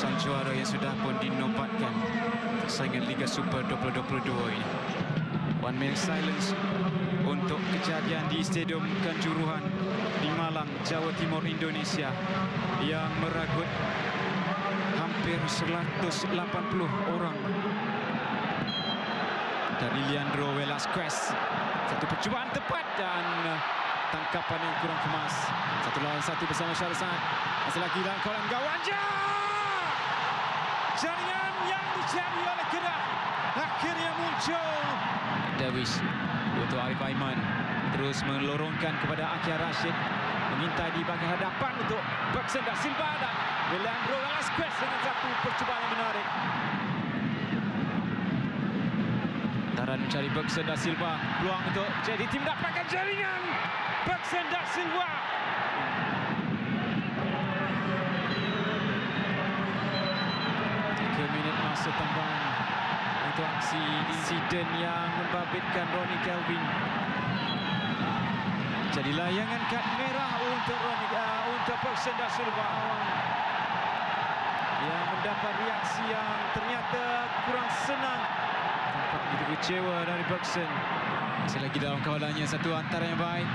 sang juara yang sudah pun dinobatkan persaingan Liga Super 2022 ini. One minute silence untuk kejadian di Stadium Kanjuruhan di Malang, Jawa Timur, Indonesia yang meragut hampir 180 orang dari Leandro Velasquez satu percubaan tepat dan uh, tangkapan yang kurang kemas satu lawan satu bersama Syarizan masih lagi dalam kolam gawang jauh jaringan yang dicari oleh Kedah akhirnya muncul Davis untuk Arif Aiman terus melorongkan kepada Akhir Rashid meminta di bahagian hadapan untuk Bergson dah simpan dan Leandro Alasquez dengan satu percubaan yang menarik Taran mencari Bergson da Silva peluang untuk jadi tim dapatkan jaringan Bergson da Silva masa tambahan untuk aksi insiden yang membabitkan Ronnie Kelvin. Jadi layangan kad merah untuk Ronnie uh, untuk Persen da Silva. Yang mendapat reaksi yang ternyata kurang senang. Tampak begitu kecewa dari Persen. Masih lagi dalam kawalannya satu antara yang baik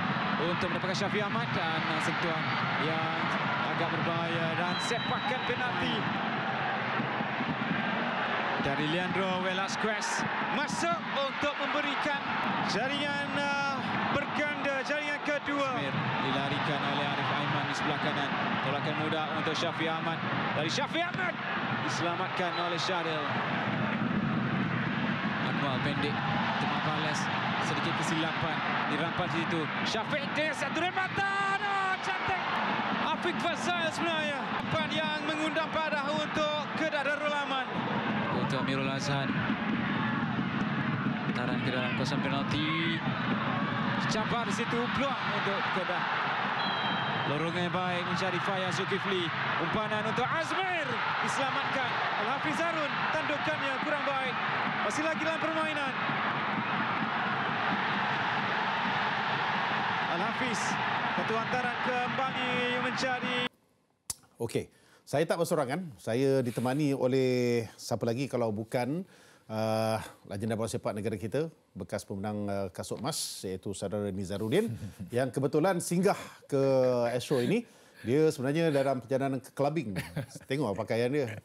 untuk mendapatkan Syafi Ahmad dan ah, sentuhan yang agak berbahaya dan sepakkan penalti dari Leandro Velasquez masuk untuk memberikan jaringan uh, berganda jaringan kedua dilarikan oleh Arif Aiman di sebelah kanan tolakan mudah untuk Syafi Ahmad dari Syafi Ahmad diselamatkan oleh Syaril Anwar pendek Tengah balas sedikit kesilapan di di itu Syafiq Des satu rematan oh, ah, cantik Afiq Fazal sebenarnya yang mengundang padah untuk kedah darulaman untuk Amirul Azhan Tarang ke dalam kawasan penalti Capar di situ peluang untuk Kedah Lorong yang baik mencari Faya Zulkifli Umpanan untuk Azmir Diselamatkan oleh Hafiz Harun Tandukannya kurang baik Masih lagi dalam permainan Al-Hafiz Satu antara ke Mbangi mencari Okey saya tak bersorangan. Saya ditemani oleh siapa lagi kalau bukan uh, legenda bola sepak negara kita, bekas pemenang uh, kasut emas iaitu saudara Nizaruddin yang kebetulan singgah ke Astro ini. Dia sebenarnya dalam perjalanan ke clubbing. Tengok pakaian dia.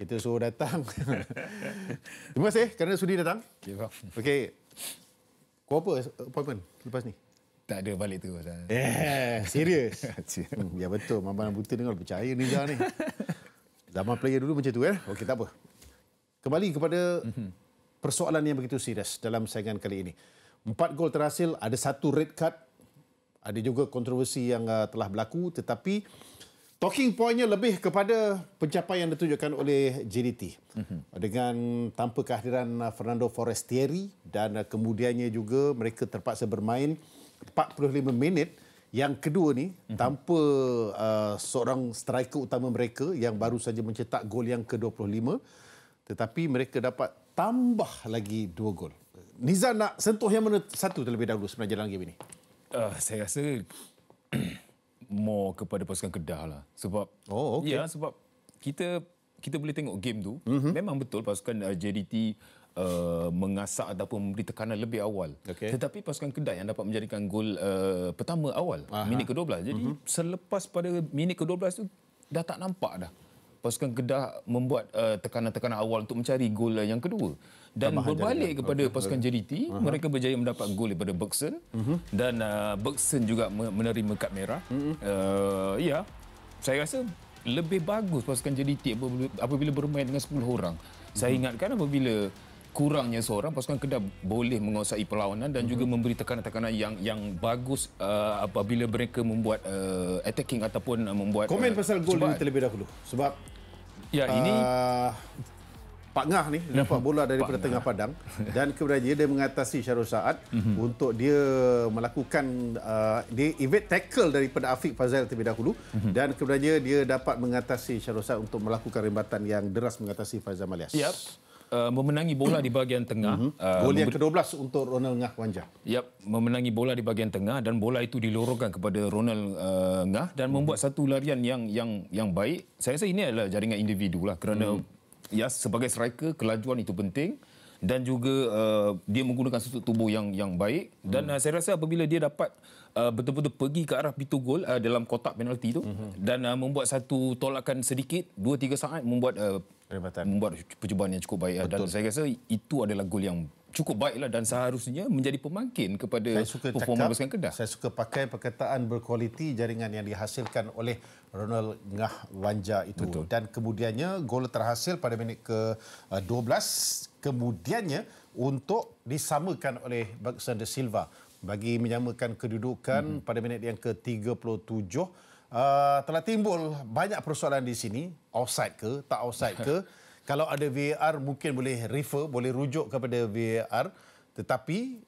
Kita suruh datang. Terima kasih kerana sudi datang. Ya, Okey. Kau apa appointment lepas ni? tak ada balik tu. Yeah, serius. ya betul, Mama dan Buta dengar percaya Nizar ni. Zaman player dulu macam tu ya. Eh? Okey, tak apa. Kembali kepada mhm. persoalan yang begitu serius dalam saingan kali ini. Empat gol terhasil, ada satu red card. Ada juga kontroversi yang uh, telah berlaku tetapi Talking pointnya lebih kepada pencapaian yang ditunjukkan oleh JDT. Mm-hmm. Dengan tanpa kehadiran uh, Fernando Forestieri dan uh, kemudiannya juga mereka terpaksa bermain 45 minit yang kedua ni mm-hmm. tanpa uh, seorang striker utama mereka yang baru saja mencetak gol yang ke-25 tetapi mereka dapat tambah lagi dua gol. Nizam nak sentuh yang mana satu terlebih dahulu sebenarnya dalam game ini? Uh, saya rasa more kepada pasukan Kedah lah. Sebab oh okey. Ya sebab kita kita boleh tengok game tu mm-hmm. memang betul pasukan uh, JDT uh, mengasak ataupun memberi tekanan lebih awal. Okay. Tetapi pasukan Kedah yang dapat menjadikan gol uh, pertama awal, Aha. minit ke-12. Jadi uh-huh. selepas pada minit ke-12 itu dah tak nampak dah pasukan Kedah membuat uh, tekanan-tekanan awal untuk mencari gol yang kedua. Dan Tambahan berbalik jalan. kepada okay. pasukan JDT, uh-huh. mereka berjaya mendapat gol daripada Bergson uh-huh. dan uh, Bergson juga menerima kad merah. Uh-huh. Uh, ya, saya rasa lebih bagus pasukan JDT apabila bermain dengan 10 orang. Uh-huh. Saya ingatkan apabila kurangnya seorang pasukan kedah boleh menguasai perlawanan dan mm-hmm. juga mhm. memberi tekanan-tekanan yang yang bagus uh, apabila mereka membuat uh, attacking ataupun uh, membuat komen uh, pasal gol ini terlebih dahulu sebab ya ini uh, Pak Ngah ni dapat mm-hmm. bola daripada Pak tengah Ngah. padang dan kemudian dia, dia mengatasi Syarul Saad mm-hmm. untuk dia melakukan uh, dia evade tackle daripada Afiq Fazal terlebih dahulu mm-hmm. dan kemudian dia, dia dapat mengatasi Syarul Saad untuk melakukan rembatan yang deras mengatasi Fazal Malias. Yep. Uh, memenangi bola di bahagian tengah. Mhm. Uh, gol yang ke-12 untuk Ronald Ngah Wanja. Yap, memenangi bola di bahagian tengah dan bola itu dilorongkan kepada Ronald uh, Ngah dan mm-hmm. membuat satu larian yang yang yang baik. Saya rasa ini adalah jaringan individu lah kerana mm. ya sebagai striker kelajuan itu penting dan juga uh, dia menggunakan sudut tubuh yang yang baik dan mhm. uh, saya rasa apabila dia dapat uh, betul-betul pergi ke arah pintu gol uh, dalam kotak penalti itu mm-hmm. dan uh, membuat satu tolakan sedikit 2 3 saat membuat uh, Rebatan. membuat percubaan yang cukup baik. Lah. Betul. Dan saya rasa itu adalah gol yang cukup baiklah dan seharusnya menjadi pemangkin kepada performa Besikan Kedah. Saya suka pakai perkataan berkualiti jaringan yang dihasilkan oleh Ronald Ngah Wanja itu. Betul. Dan kemudiannya gol terhasil pada minit ke-12. Eh, kemudiannya untuk disamakan oleh Bergson de Silva bagi menyamakan kedudukan -hmm. pada minit yang ke-37. Ah, telah timbul banyak persoalan di sini outside ke tak outside ke kalau ada VAR mungkin boleh refer boleh rujuk kepada VAR tetapi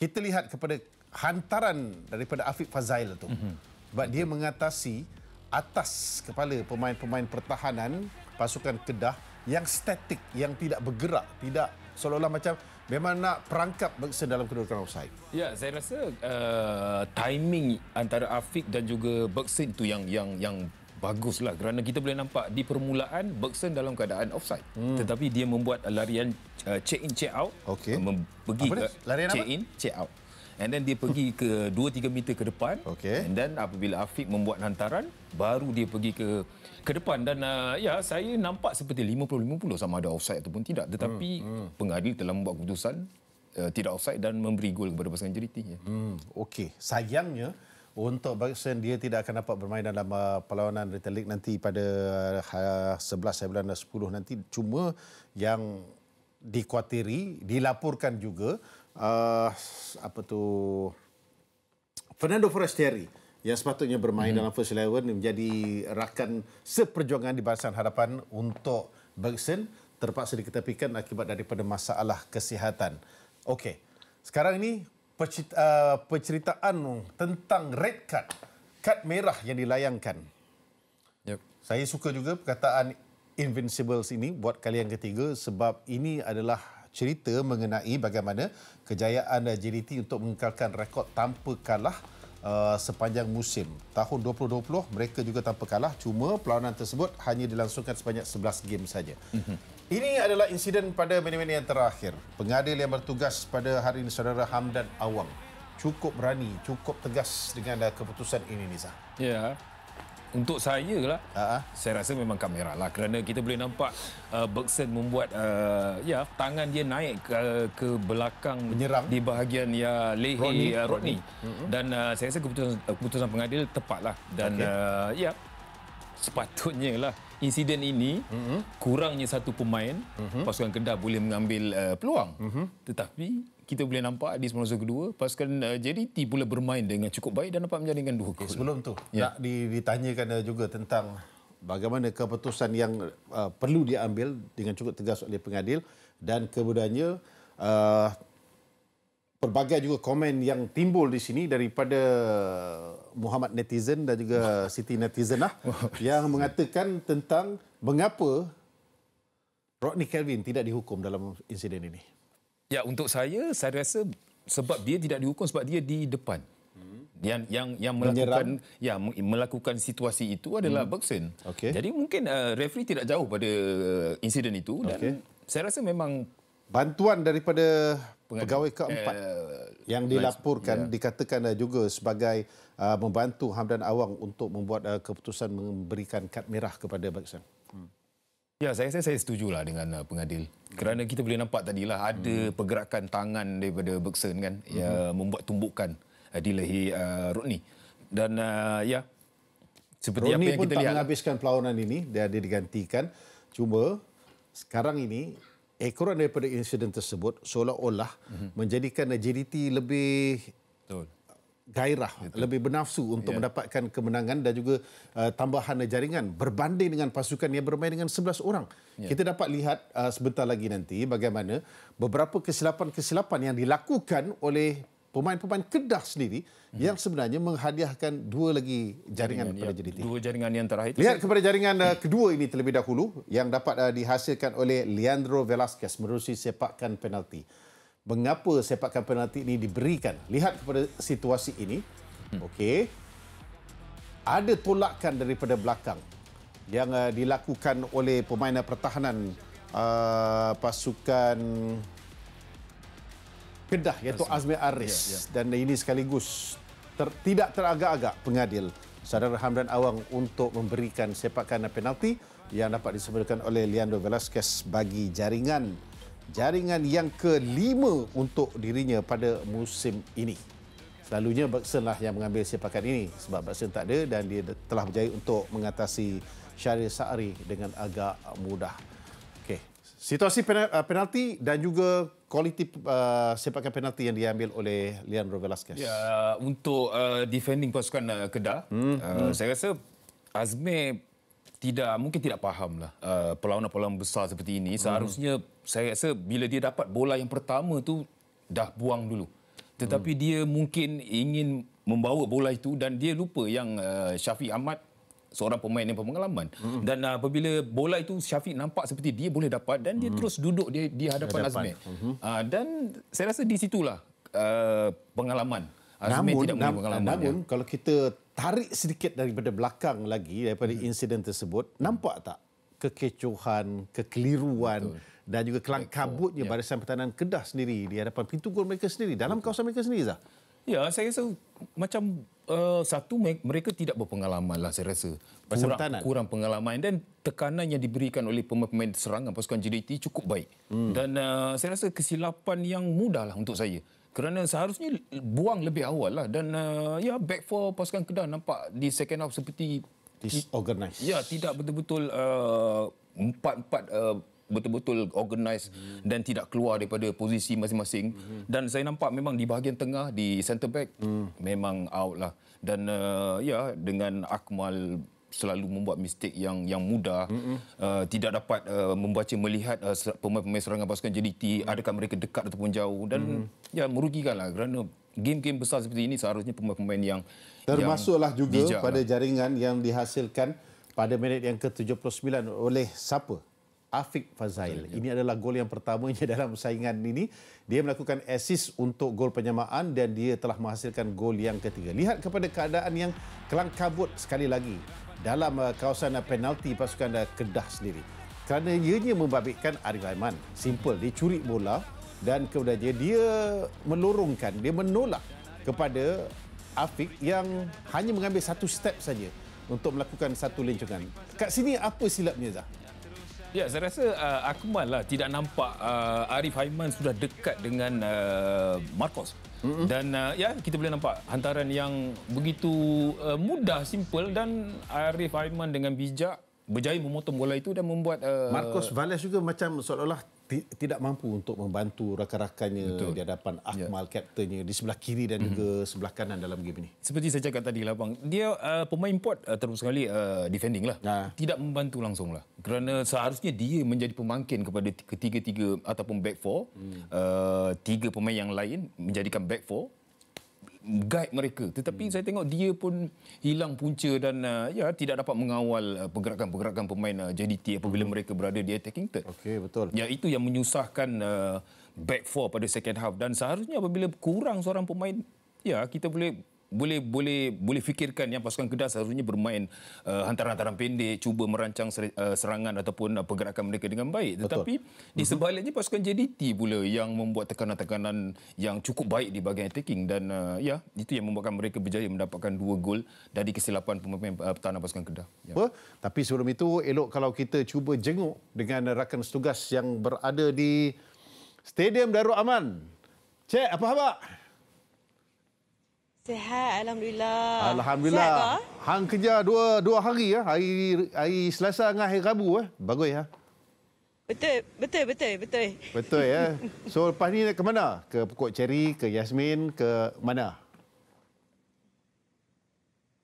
kita lihat kepada hantaran daripada Afiq Fazail tu mm-hmm. sebab dia mengatasi atas kepala pemain-pemain pertahanan pasukan Kedah yang statik yang tidak bergerak tidak seolah-olah macam memang nak perangkap bangsa dalam kedudukan offside. Ya, saya rasa uh, timing antara Afiq dan juga Bergson itu yang yang yang baguslah kerana kita boleh nampak di permulaan Bergson dalam keadaan offside. Hmm. Tetapi dia membuat larian uh, check in check out okay. uh, pergi ke larian check apa? in check out and then dia pergi ke 2 3 meter ke depan okay. and then apabila Afiq membuat hantaran baru dia pergi ke ke depan dan uh, ya saya nampak seperti 50 50 sama ada offside ataupun tidak tetapi hmm, hmm. pengadil telah membuat keputusan uh, tidak offside dan memberi gol kepada pasangan JDT ya. Hmm okey sayangnya untuk Bergson dia tidak akan dapat bermain dalam uh, perlawanan Retail League nanti pada uh, 11 9 10 nanti cuma yang dikuatiri dilaporkan juga uh, apa tu Fernando Forestieri yang sepatutnya bermain hmm. dalam first eleven menjadi rakan seperjuangan di barisan hadapan untuk Bergson terpaksa diketepikan akibat daripada masalah kesihatan. Okey. Sekarang ini ah, penceritaan tentang red card, kad merah yang dilayangkan. Yep. Saya suka juga perkataan Invincibles ini buat kali yang ketiga sebab ini adalah cerita mengenai bagaimana kejayaan JDT untuk mengekalkan rekod tanpa kalah uh, sepanjang musim. Tahun 2020 mereka juga tanpa kalah cuma perlawanan tersebut hanya dilangsungkan sebanyak 11 game saja. Mhm. Ini adalah insiden pada minit-minit yang terakhir. Pengadil yang bertugas pada hari ini saudara Hamdan Awang cukup berani, cukup tegas dengan uh, keputusan ini Nizam. Ya untuk saya lah uh-huh. saya rasa memang kamera lah kerana kita boleh nampak uh, Bergson membuat uh, ya tangan dia naik ke, ke belakang Menyerang. di bahagian ya leher Rodney, uh, Rodney. Uh-huh. dan uh, saya rasa keputusan uh, keputusan pengadil tepat lah dan okay. uh, ya sepatutnya lah insiden ini uh-huh. kurangnya satu pemain uh-huh. pasukan Kedah boleh mengambil uh, peluang uh-huh. tetapi kita boleh nampak di semasa kedua pasukan uh, eh, JDT pula bermain dengan cukup baik dan dapat menjaringkan dua gol. Sebelum tu ya. nak ditanyakan eh, juga tentang bagaimana keputusan yang uh, perlu diambil dengan cukup tegas oleh pengadil dan kemudiannya uh, pelbagai juga komen yang timbul di sini daripada Muhammad netizen dan juga Siti netizen lah yang mengatakan tentang mengapa Rodney Kelvin tidak dihukum dalam insiden ini. Ya untuk saya saya rasa sebab dia tidak dihukum sebab dia di depan. Hmm. Yang yang yang melakukan ya melakukan situasi itu adalah hmm. Bergson. Okay. Jadi mungkin uh, referee tidak jauh pada uh, insiden itu dan okay. saya rasa memang bantuan daripada pegawai keempat uh, yang dilaporkan yeah. dikatakan juga sebagai uh, membantu Hamdan Awang untuk membuat uh, keputusan memberikan kad merah kepada Bergson. Ya, saya saya, saya lah dengan uh, pengadil. Kerana kita boleh nampak tadi lah ada hmm. pergerakan tangan daripada Bergson kan hmm. yang membuat tumbukan uh, di leher uh, Rodney. Dan uh, ya, seperti Rodney apa yang pun tak lihat. Lah. menghabiskan pelawanan ini, dia ada digantikan. Cuma sekarang ini, ekoran daripada insiden tersebut seolah-olah hmm. menjadikan agility lebih Betul gairah Itu. lebih bernafsu untuk yeah. mendapatkan kemenangan dan juga uh, tambahan jaringan berbanding dengan pasukan yang bermain dengan 11 orang. Yeah. Kita dapat lihat uh, sebentar lagi nanti bagaimana beberapa kesilapan-kesilapan yang dilakukan oleh pemain-pemain Kedah sendiri hmm yang sebenarnya menghadiahkan dua lagi jaringan yeah, kepada JDT. Ya. Dua jaringan yang terakhir. Lihat saya... kepada jaringan uh, kedua ini terlebih dahulu yang dapat uh, dihasilkan oleh Leandro Velasquez menerusi sepakan penalti mengapa sepakkan penalti ini diberikan. Lihat kepada situasi ini. Hmm. Okey. Ada tolakan daripada belakang yang uh, dilakukan oleh pemain pertahanan uh, pasukan Kedah iaitu Azmi Aris ya, ya. dan ini sekaligus ter, tidak teragak-agak pengadil Saudara Hamdan Awang untuk memberikan sepakkan penalti yang dapat disebutkan oleh Leandro Velasquez bagi jaringan jaringan yang kelima untuk dirinya pada musim ini. Selalunya Berkson lah yang mengambil sepakan ini sebab Berkson tak ada dan dia telah berjaya untuk mengatasi Syahrir Sa'ari dengan agak mudah. Okay, Situasi eh, penalti dan juga kualiti uh, eh, sepakan penalti yang diambil oleh Leandro Velasquez. Ya, untuk uh, defending pasukan uh, Kedah, hmm. Uh, hmm. saya rasa Azmi tidak mungkin tidak fahamlah uh, perlawanan-perlawanan besar seperti ini mhm. seharusnya saya rasa bila dia dapat bola yang pertama tu dah buang dulu tetapi hmm. dia mungkin ingin membawa bola itu dan dia lupa yang uh, Syafiq Ahmad seorang pemain yang berpengalaman hmm. dan uh, apabila bola itu Syafiq nampak seperti dia boleh dapat dan dia hmm. terus duduk dia di hadapan, hadapan. Azmi hmm. dan saya rasa di situlah uh, pengalaman Azmi tidak punya pengalaman namun ya. kalau kita tarik sedikit daripada belakang lagi daripada hmm. insiden tersebut nampak tak kekecohan kekeliruan Betul. dan juga kelang kabutnya yeah. barisan pertahanan kedah sendiri di hadapan pintu gol mereka sendiri dalam Betul. kawasan mereka sendiri Zah. ya saya rasa macam uh, satu mereka tidak berpengalaman lah saya rasa kurang, kurang pengalaman dan tekanan yang diberikan oleh pemain-pemain serangan pasukan JDT cukup baik hmm. dan uh, saya rasa kesilapan yang mudah lah untuk saya kerana seharusnya buang lebih awal lah dan uh, ya back four pasukan Kedah nampak di second half seperti disorganised. Ya, tidak betul-betul uh, empat-empat uh, uh, betul-betul organized hmm. dan tidak keluar daripada posisi masing-masing hmm. dan saya nampak memang di bahagian tengah di centre back hmm. memang out lah dan uh, ya dengan Akmal selalu membuat mistake yang yang mudah mm-hmm. uh, tidak dapat uh, membaca melihat uh, pemain-pemain serangan pasukan JDT mm-hmm. adakah mereka dekat ataupun jauh dan mm-hmm. ya merugikanlah kerana game-game besar seperti ini seharusnya pemain-pemain yang termasuklah yang juga pada lah. jaringan yang dihasilkan pada minit yang ke-79 oleh siapa Afiq Fazail. Ya. Ini adalah gol yang pertamanya dalam saingan ini. Dia melakukan assist untuk gol penyamaan dan dia telah menghasilkan gol yang ketiga. Lihat kepada keadaan yang kelam kabut sekali lagi dalam uh, kawasan uh, penalti pasukan uh, Kedah sendiri. Kerana ianya membabitkan Arif Aiman. Simple, dia curi bola dan kemudian dia melorongkan, dia menolak kepada Afiq yang hanya mengambil satu step saja untuk melakukan satu lencongan. Kat sini apa silapnya Zah? Ya, saya rasa uh, Akmal lah tidak nampak uh, Arif Haiman sudah dekat dengan uh, Marcos. Mm-hmm. Dan uh, ya, kita boleh nampak hantaran yang begitu uh, mudah, simple dan Arif Haiman dengan bijak berjaya memotong bola itu dan membuat uh, Marcos Valles juga macam seolah-olah tidak mampu untuk membantu rakan-rakannya di hadapan ya. Akmal yeah. kaptennya di sebelah kiri dan mm-hmm. juga sebelah kanan dalam game ini. Seperti saya cakap tadi lah bang, dia uh, pemain import uh, terus sekali uh, defending lah. Nah. Tidak membantu langsung lah. Kerana seharusnya dia menjadi pemangkin kepada ketiga-tiga ataupun back four. Mm. Uh, tiga pemain yang lain menjadikan back four guide mereka tetapi hmm. saya tengok dia pun hilang punca dan uh, ya tidak dapat mengawal uh, pergerakan-pergerakan pemain uh, JDT apabila hmm. mereka berada di attacking third. Okey betul. Ya itu yang menyusahkan uh, back four pada second half dan seharusnya apabila kurang seorang pemain ya kita boleh boleh boleh boleh fikirkan yang pasukan Kedah seharusnya bermain uh, hantaran-hantaran pendek cuba merancang seri, uh, serangan ataupun uh, pergerakan mereka dengan baik tetapi Betul. di mhm. sebaliknya pasukan JDT pula yang membuat tekanan-tekanan yang cukup baik di bahagian attacking dan uh, ya itu yang membuatkan mereka berjaya mendapatkan dua gol dari kesilapan pemain uh, pertahanan pasukan Kedah ya. Apa? tapi sebelum itu elok kalau kita cuba jenguk dengan rakan setugas yang berada di Stadium Darul Aman Cek apa khabar? Sehat, Alhamdulillah. Alhamdulillah. Sehat, Hang kerja dua dua hari ya, hari hari Selasa dengan hari Rabu ya, bagus ya. Betul, betul, betul, betul. Betul ya. So lepas ni ke mana? Ke Pokok ceri, ke Yasmin, ke mana?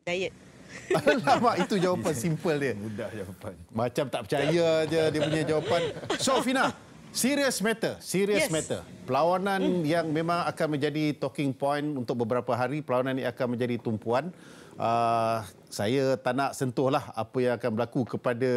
Diet. Alamak, itu jawapan simple dia. Mudah jawapan. Macam tak percaya je dia punya jawapan. So, Fina, Serious matter, serious yes. matter. Perlawanan mm. yang memang akan menjadi talking point untuk beberapa hari, perlawanan ini akan menjadi tumpuan. Uh, saya tak nak sentuhlah apa yang akan berlaku kepada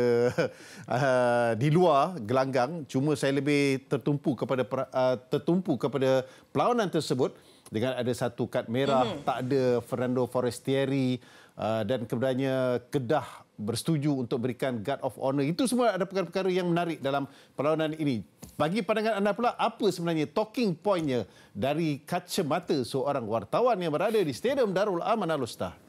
uh, di luar gelanggang, cuma saya lebih tertumpu kepada uh, tertumpu kepada perlawanan tersebut dengan ada satu kad merah, mm. tak ada Fernando Forestieri uh, dan kebenarnya Kedah bersetuju untuk berikan guard of honor. Itu semua ada perkara-perkara yang menarik dalam perlawanan ini. Bagi pandangan anda pula, apa sebenarnya talking pointnya dari kacamata seorang wartawan yang berada di Stadium Darul Aman Al-Ustah?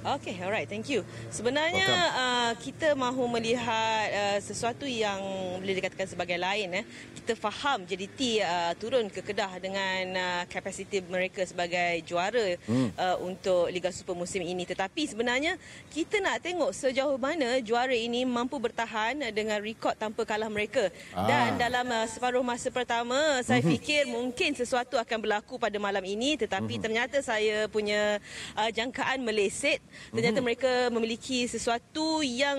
Okay, alright, thank you. Sebenarnya uh, kita mahu melihat uh, sesuatu yang boleh dikatakan sebagai lain. Eh. Kita faham JDT uh, turun ke Kedah dengan uh, kapasiti uh, mereka sebagai juara hmm. uh, untuk Liga Super musim ini. Tetapi sebenarnya kita nak tengok sejauh mana juara ini mampu bertahan dengan rekod tanpa kalah mereka. Ah. Dan dalam uh, separuh masa pertama saya mm-hmm. fikir mungkin sesuatu akan berlaku pada malam ini. Tetapi mm-hmm. ternyata saya punya uh, jangkaan meleset. Ternyata hmm mereka memiliki sesuatu yang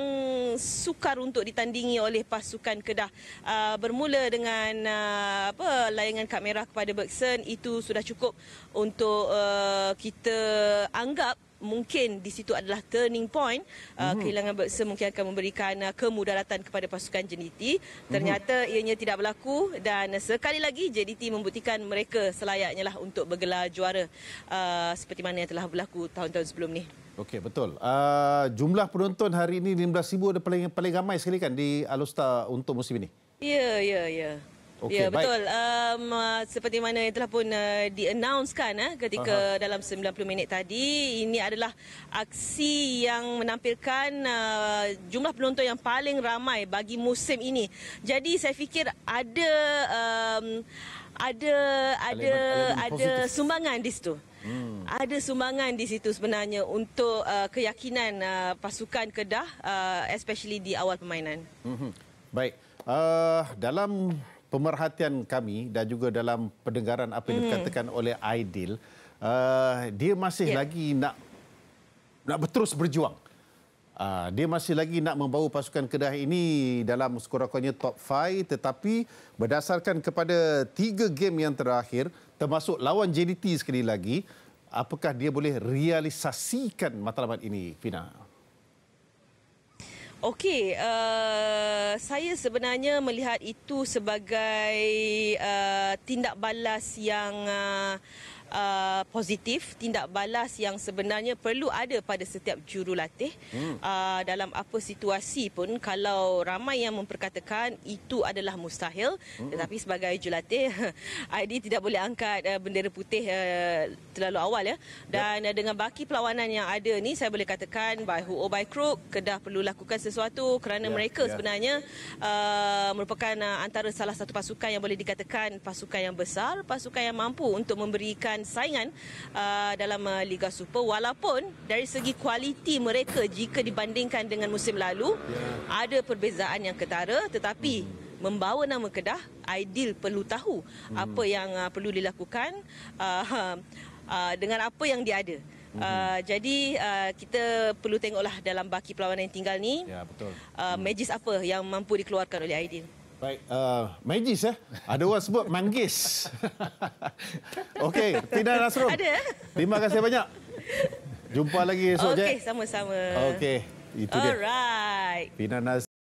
sukar untuk ditandingi oleh pasukan Kedah. Uh, bermula dengan uh, apa layangan kad merah kepada Bergson itu sudah cukup untuk uh, kita anggap mungkin di situ adalah turning point mm-hmm. uh, kehilangan Bergson mungkin akan memberikan uh, kemudaratan kepada pasukan JDT. Mhm. Ternyata mm-hmm. ianya tidak berlaku dan sekali lagi JDT membuktikan mereka selayaknya lah untuk bergelar juara uh, seperti mana yang telah berlaku tahun-tahun sebelum ni. Okey, betul. Uh, jumlah penonton hari ini 15,000 ada paling paling ramai sekali kan di Alusta untuk musim ini? Ya, ya, ya. Okay, ya, betul. Um, seperti mana yang telah pun uh, di-announcekan uh, ketika uh -huh. dalam 90 minit tadi, ini adalah aksi yang menampilkan uh, jumlah penonton yang paling ramai bagi musim ini. Jadi saya fikir ada um, ada ada, ada sumbangan di situ. Hmm. Ada sumbangan di situ sebenarnya untuk uh, keyakinan uh, pasukan Kedah uh, especially di awal permainan. Hmm. Baik. Uh, dalam pemerhatian kami dan juga dalam pendengaran apa yang hmm. dikatakan hmm. oleh Aidil, uh, dia masih yeah. lagi nak nak terus berjuang. Uh, dia masih lagi nak membawa pasukan Kedah ini dalam skor top 5 tetapi berdasarkan kepada tiga game yang terakhir termasuk lawan JDT sekali lagi apakah dia boleh realisasikan matlamat ini Fina? Okey, uh, saya sebenarnya melihat itu sebagai uh, tindak balas yang uh, uh, positif tindak balas yang sebenarnya perlu ada pada setiap jurulatih hmm. uh, dalam apa situasi pun kalau ramai yang memperkatakan itu adalah mustahil hmm. tetapi sebagai jurulatih ID tidak boleh angkat uh, bendera putih uh, terlalu awal ya dan yep. uh, dengan baki perlawanan yang ada ni saya boleh katakan by who or by crook kedah perlu lakukan sesuatu kerana yep. Ya, mereka yep. Ya. sebenarnya uh, merupakan uh, antara salah satu pasukan yang boleh dikatakan pasukan yang besar pasukan yang mampu untuk memberikan melawan saingan uh, dalam uh, Liga Super walaupun dari segi kualiti mereka jika dibandingkan dengan musim lalu yeah. ada perbezaan yang ketara tetapi mm. membawa nama Kedah ideal perlu tahu mm. apa yang uh, perlu dilakukan uh, uh, dengan apa yang dia ada hmm. Uh, mm-hmm. Jadi uh, kita perlu tengoklah dalam baki perlawanan yang tinggal ni Ya betul uh, hmm. Magis apa yang mampu dikeluarkan oleh Aidil Baik, uh, Majis ya. Eh? Ada orang sebut manggis. Okey, Tina Nasrum. Ada. Terima kasih banyak. Jumpa lagi esok, okay, Jack. Okey, sama-sama. Okey, itu Alright. dia. Alright. Tina Nasrum.